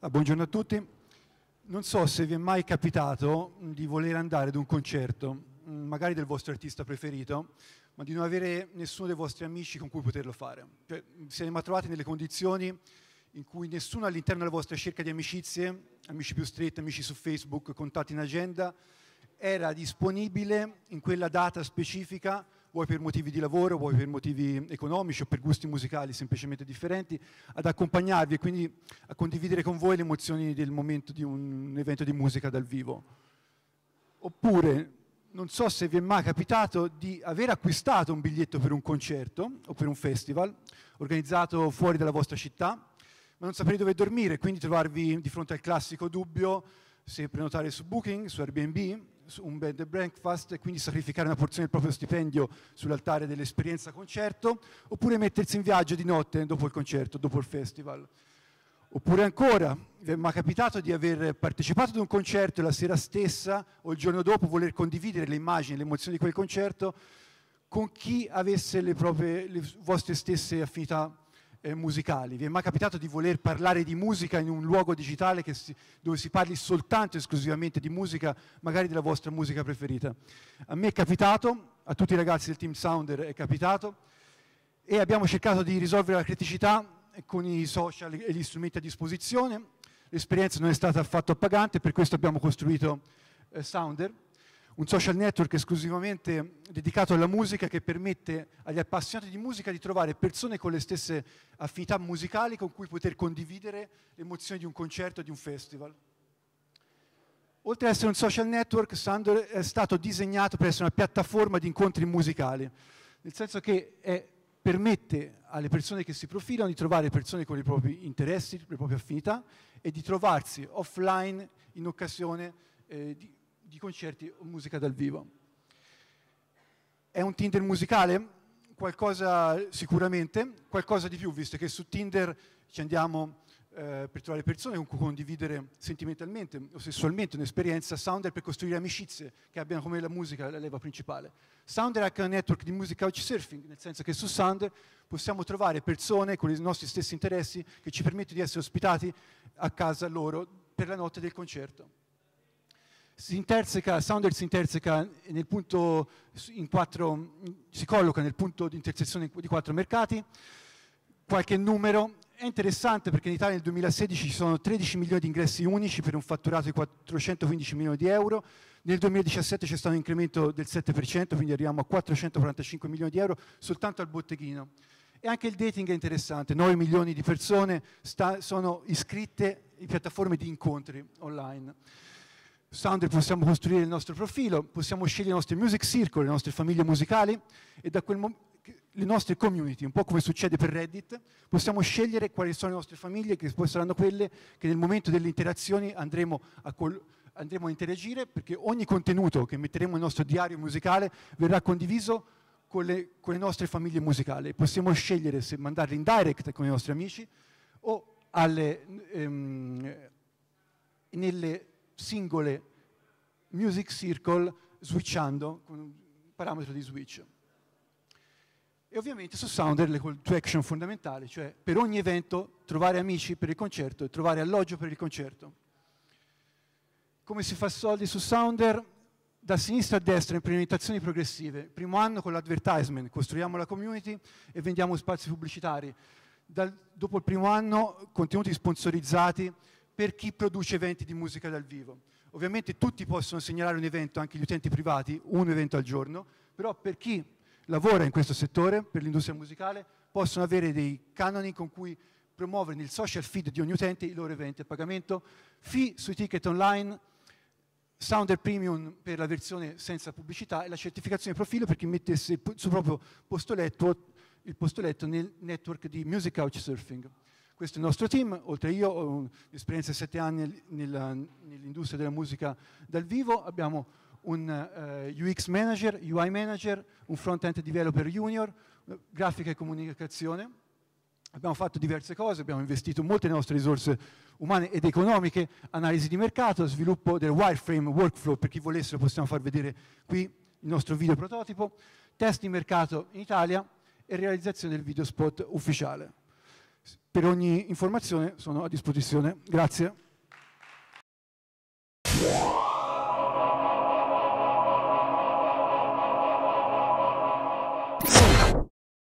Ah, buongiorno a tutti. Non so se vi è mai capitato di voler andare ad un concerto, mm, magari del vostro artista preferito, ma di non avere nessuno dei vostri amici con cui poterlo fare. Cioè, siete mai trovati nelle condizioni in cui nessuno all'interno della vostra cerca di amicizie, amici più stretti, amici su Facebook, contatti in agenda, era disponibile in quella data specifica vuoi per motivi di lavoro, vuoi per motivi economici o per gusti musicali semplicemente differenti, ad accompagnarvi e quindi a condividere con voi le emozioni del momento di un evento di musica dal vivo. Oppure, non so se vi è mai capitato di aver acquistato un biglietto per un concerto o per un festival organizzato fuori dalla vostra città, ma non sapere dove dormire, quindi trovarvi di fronte al classico dubbio se prenotare su Booking, su Airbnb un bed and breakfast e quindi sacrificare una porzione del proprio stipendio sull'altare dell'esperienza concerto, oppure mettersi in viaggio di notte dopo il concerto, dopo il festival. Oppure ancora, mi è capitato di aver partecipato ad un concerto e la sera stessa o il giorno dopo voler condividere le immagini, le emozioni di quel concerto con chi avesse le, proprie, le vostre stesse affinità eh, musicali. Vi è mai capitato di voler parlare di musica in un luogo digitale si, dove si parli soltanto e esclusivamente di musica, magari della vostra musica preferita? A me è capitato, a tutti i ragazzi del team Sounder è capitato, e abbiamo cercato di risolvere la criticità con i social e gli strumenti a disposizione. L'esperienza non è stata affatto appagante, per questo abbiamo costruito eh, Sounder un social network esclusivamente dedicato alla musica che permette agli appassionati di musica di trovare persone con le stesse affinità musicali con cui poter condividere le emozioni di un concerto e di un festival. Oltre ad essere un social network, Sandor è stato disegnato per essere una piattaforma di incontri musicali, nel senso che è, permette alle persone che si profilano di trovare persone con i propri interessi, le proprie affinità e di trovarsi offline in occasione eh, di di concerti o musica dal vivo. È un Tinder musicale? Qualcosa sicuramente, qualcosa di più, visto che su Tinder ci andiamo eh, per trovare persone con cui condividere sentimentalmente o sessualmente un'esperienza, Sounder per costruire amicizie che abbiano come la musica la leva principale. Sounder è anche un network di music couchsurfing, nel senso che su Sounder possiamo trovare persone con i nostri stessi interessi che ci permettono di essere ospitati a casa loro per la notte del concerto si interseca, Saunders si interseca nel punto in quattro, si colloca nel punto di intersezione di quattro mercati, qualche numero, è interessante perché in Italia nel 2016 ci sono 13 milioni di ingressi unici per un fatturato di 415 milioni di euro, nel 2017 c'è stato un incremento del 7%, quindi arriviamo a 445 milioni di euro soltanto al botteghino. E anche il dating è interessante, 9 milioni di persone sta, sono iscritte in piattaforme di incontri online. Sounded possiamo costruire il nostro profilo, possiamo scegliere i nostri music circle, le nostre famiglie musicali e da quel momento le nostre community, un po' come succede per Reddit, possiamo scegliere quali sono le nostre famiglie, che poi saranno quelle che nel momento delle interazioni andremo a, andremo a interagire, perché ogni contenuto che metteremo nel nostro diario musicale verrà condiviso con le, con le nostre famiglie musicali. Possiamo scegliere se mandarli in direct con i nostri amici o alle, ehm, nelle singole music circle switchando con un parametro di switch. E ovviamente su Sounder le call to action fondamentali, cioè per ogni evento trovare amici per il concerto e trovare alloggio per il concerto. Come si fa soldi su Sounder? da sinistra a destra implementazioni progressive. Primo anno con l'advertisement, costruiamo la community e vendiamo spazi pubblicitari. Dal, dopo il primo anno contenuti sponsorizzati per chi produce eventi di musica dal vivo. Ovviamente tutti possono segnalare un evento, anche gli utenti privati, un evento al giorno, però per chi lavora in questo settore, per l'industria musicale, possono avere dei canoni con cui promuovere nel social feed di ogni utente i loro eventi a pagamento, fee sui ticket online, Sounder Premium per la versione senza pubblicità e la certificazione profilo per chi mettesse il suo proprio postoletto, il postoletto nel network di Music Couchsurfing. Questo è il nostro team, oltre io ho un'esperienza di sette anni nell'industria della musica dal vivo, abbiamo un uh, eh, UX manager, UI manager, un front-end developer junior, grafica e comunicazione. Abbiamo fatto diverse cose, abbiamo investito molte nostre risorse umane ed economiche, analisi di mercato, sviluppo del wireframe workflow, per chi volesse lo possiamo far vedere qui il nostro video prototipo, test di mercato in Italia e realizzazione del video spot ufficiale. Per ogni informazione sono a disposizione. Grazie.